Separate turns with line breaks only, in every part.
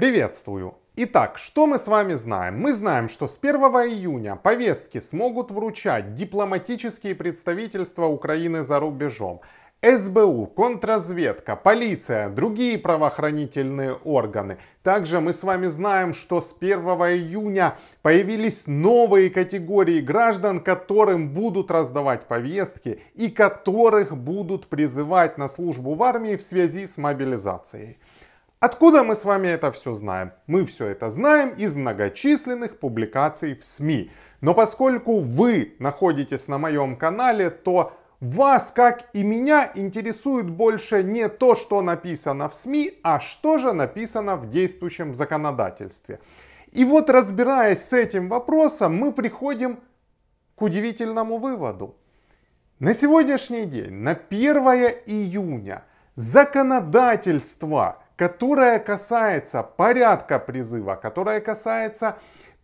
Приветствую! Итак, что мы с вами знаем? Мы знаем, что с 1 июня повестки смогут вручать дипломатические представительства Украины за рубежом. СБУ, контрразведка, полиция, другие правоохранительные органы. Также мы с вами знаем, что с 1 июня появились новые категории граждан, которым будут раздавать повестки и которых будут призывать на службу в армии в связи с мобилизацией. Откуда мы с вами это все знаем? Мы все это знаем из многочисленных публикаций в СМИ. Но поскольку вы находитесь на моем канале, то вас, как и меня, интересует больше не то, что написано в СМИ, а что же написано в действующем законодательстве. И вот разбираясь с этим вопросом, мы приходим к удивительному выводу. На сегодняшний день, на 1 июня, законодательство которая касается порядка призыва, которая касается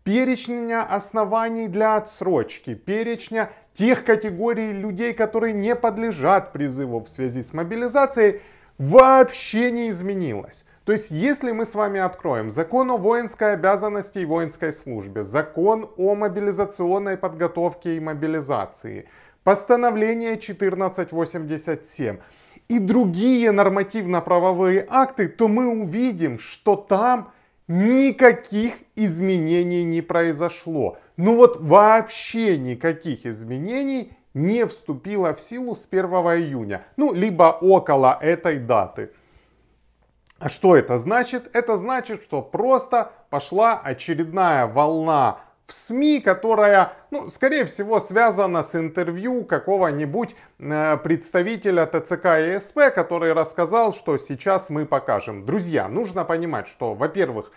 перечня оснований для отсрочки, перечня тех категорий людей, которые не подлежат призыву в связи с мобилизацией, вообще не изменилась. То есть, если мы с вами откроем закон о воинской обязанности и воинской службе, закон о мобилизационной подготовке и мобилизации, постановление 1487, и другие нормативно-правовые акты, то мы увидим, что там никаких изменений не произошло. Ну вот вообще никаких изменений не вступило в силу с 1 июня. Ну, либо около этой даты. А что это значит? Это значит, что просто пошла очередная волна в СМИ, которая, ну, скорее всего, связана с интервью какого-нибудь э, представителя ТЦК и СП, который рассказал, что сейчас мы покажем. Друзья, нужно понимать, что, во-первых,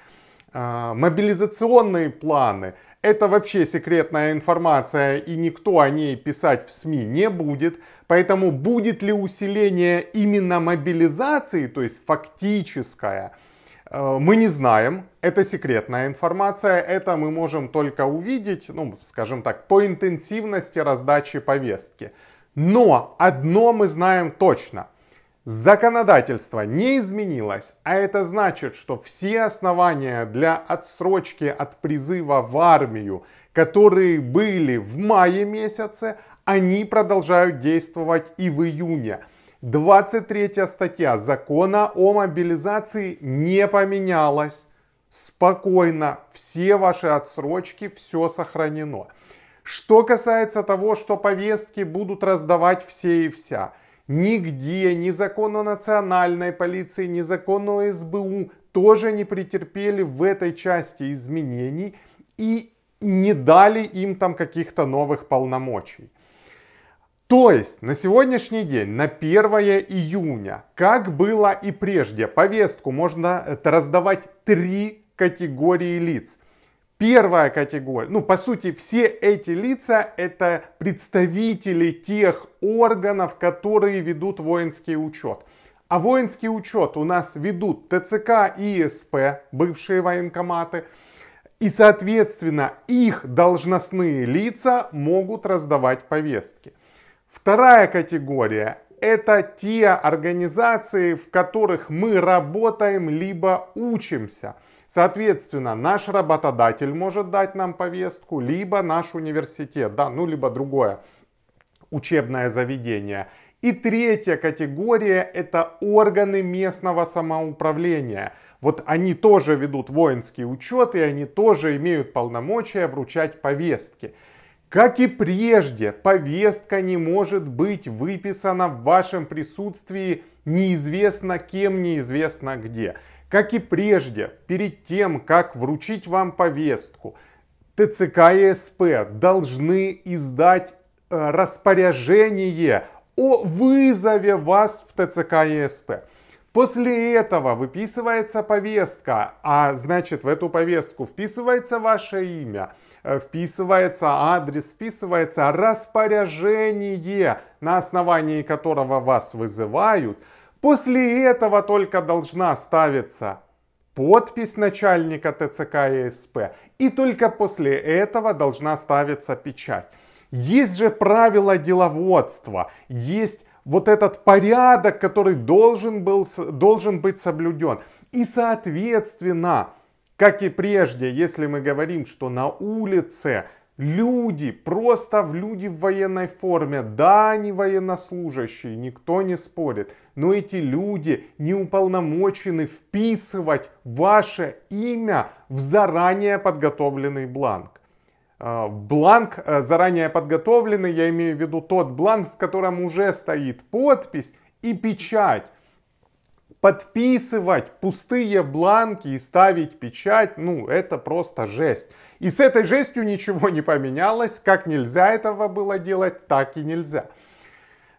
э, мобилизационные планы – это вообще секретная информация, и никто о ней писать в СМИ не будет. Поэтому будет ли усиление именно мобилизации, то есть фактическое – Э, мы не знаем, это секретная информация, это мы можем только увидеть, ну, скажем так, по интенсивности раздачи повестки. Но одно мы знаем точно. Законодательство не изменилось, а это значит, что все основания для отсрочки от призыва в армию, которые были в мае месяце, они продолжают действовать и в июне. 23 статья закона о мобилизации не поменялась. Спокойно, все ваши отсрочки, все сохранено. Что касается того, что повестки будут раздавать все и вся. Нигде ни закон национальной полиции, ни закон СБУ тоже не претерпели в этой части изменений и не дали им там каких-то новых полномочий. То есть на сегодняшний день, на 1 июня, как было и прежде, повестку можно раздавать три категории лиц. Первая категория, ну по сути все эти лица это представители тех органов, которые ведут воинский учет. А воинский учет у нас ведут ТЦК и СП, бывшие военкоматы. И соответственно их должностные лица могут раздавать повестки. Вторая категория – это те организации, в которых мы работаем либо учимся. Соответственно, наш работодатель может дать нам повестку, либо наш университет, да, ну либо другое учебное заведение. И третья категория – это органы местного самоуправления. Вот они тоже ведут воинский учет, и они тоже имеют полномочия вручать повестки. Как и прежде, повестка не может быть выписана в вашем присутствии неизвестно кем, неизвестно где. Как и прежде, перед тем, как вручить вам повестку, ТЦК и СП должны издать э, распоряжение о вызове вас в ТЦК и СП. После этого выписывается повестка, а значит в эту повестку вписывается ваше имя – Э, вписывается а адрес, вписывается распоряжение, на основании которого вас вызывают. После этого только должна ставиться подпись начальника ТЦК ИСП И только после этого должна ставиться печать. Есть же правила деловодства, есть вот этот порядок, который должен, был, должен быть соблюден. И соответственно, как и прежде, если мы говорим, что на улице люди, просто в люди в военной форме, да, они военнослужащие, никто не спорит, но эти люди не уполномочены вписывать ваше имя в заранее подготовленный бланк. А, бланк а, заранее подготовленный, я имею в виду тот бланк, в котором уже стоит подпись и печать подписывать пустые бланки и ставить печать, ну, это просто жесть. И с этой жестью ничего не поменялось, как нельзя этого было делать, так и нельзя.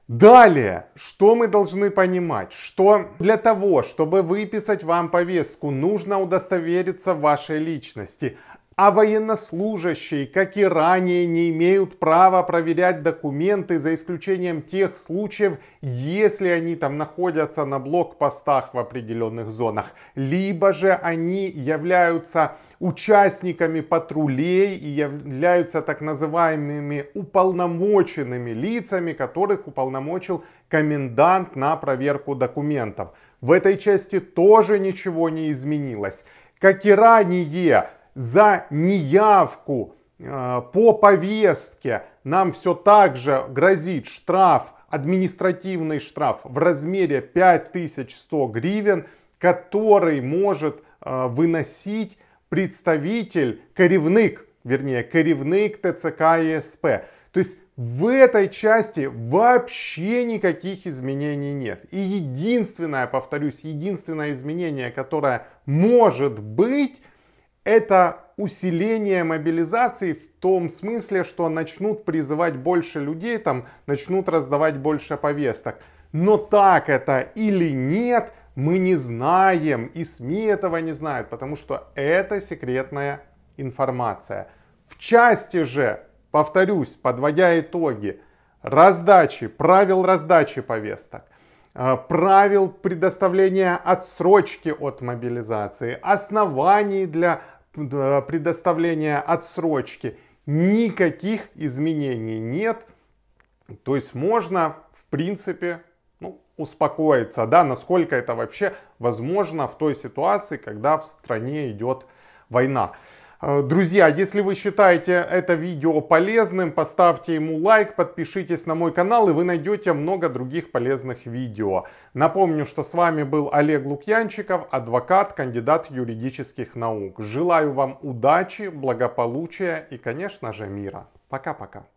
Далее, что мы должны понимать, что для того, чтобы выписать вам повестку, нужно удостовериться в вашей личности а военнослужащие, как и ранее, не имеют права проверять документы за исключением тех случаев, если они там находятся на блокпостах в определенных зонах, либо же они являются участниками патрулей и являются так называемыми уполномоченными лицами, которых уполномочил комендант на проверку документов. В этой части тоже ничего не изменилось. Как и ранее, за неявку э, по повестке нам все так же грозит штраф, административный штраф в размере 5100 гривен, который может э, выносить представитель, коревник, вернее, коревник ТЦК и То есть в этой части вообще никаких изменений нет. И единственное, повторюсь, единственное изменение, которое может быть, это усиление мобилизации в том смысле, что начнут призывать больше людей, там начнут раздавать больше повесток. Но так это или нет, мы не знаем, и СМИ этого не знают, потому что это секретная информация. В части же, повторюсь, подводя итоги, раздачи, правил раздачи повесток, Э, правил предоставления отсрочки от мобилизации, оснований для э, предоставления отсрочки. Никаких изменений нет. То есть можно, в принципе, ну, успокоиться, да, насколько это вообще возможно в той ситуации, когда в стране идет война. Э, друзья, если вы считаете это видео полезным, поставьте ему лайк, подпишитесь на мой канал и вы найдете много других полезных видео. Напомню, что с вами был Олег Лукьянчиков, адвокат, кандидат юридических наук. Желаю вам удачи, благополучия и, конечно же, мира. Пока-пока.